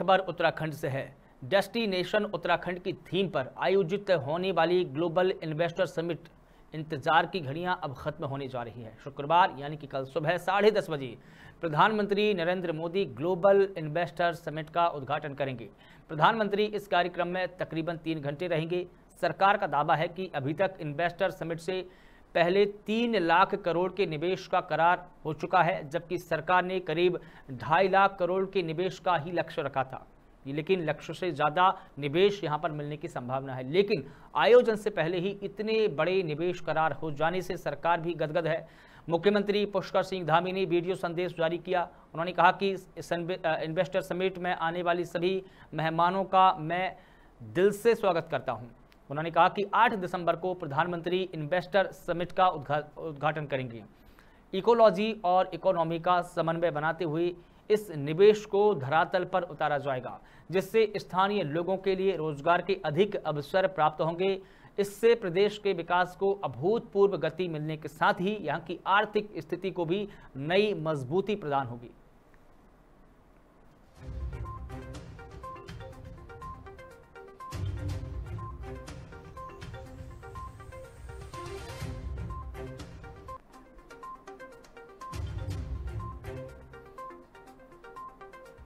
खबर उत्तराखंड से है डेस्टिनेशन उत्तराखंड की थीम पर आयोजित होने वाली ग्लोबल इन्वेस्टर समिट इंतजार की घड़ियां अब खत्म होने जा रही है शुक्रवार यानी कि कल सुबह साढ़े दस बजे प्रधानमंत्री Narendra Modi global investor summit का उद्घाटन करेंगे प्रधानमंत्री इस कार्यक्रम में तकरीबन तीन घंटे रहेंगे सरकार का दावा है कि अभी तक इन्वेस्टर समिट से पहले तीन लाख करोड़ के निवेश का करार हो चुका है जबकि सरकार ने करीब ढाई लाख करोड़ के निवेश का ही लक्ष्य रखा था लेकिन लक्ष्य से ज़्यादा निवेश यहाँ पर मिलने की संभावना है लेकिन आयोजन से पहले ही इतने बड़े निवेश करार हो जाने से सरकार भी गदगद है मुख्यमंत्री पुष्कर सिंह धामी ने वीडियो संदेश जारी किया उन्होंने कहा कि इन्वेस्टर समिट में आने वाली सभी मेहमानों का मैं दिल से स्वागत करता हूँ उन्होंने कहा कि 8 दिसंबर को प्रधानमंत्री इन्वेस्टर समिट का उद्घाटन करेंगे इकोलॉजी और इकोनॉमी का समन्वय बनाते हुए इस निवेश को धरातल पर उतारा जाएगा जिससे स्थानीय लोगों के लिए रोजगार के अधिक अवसर प्राप्त होंगे इससे प्रदेश के विकास को अभूतपूर्व गति मिलने के साथ ही यहाँ की आर्थिक स्थिति को भी नई मजबूती प्रदान होगी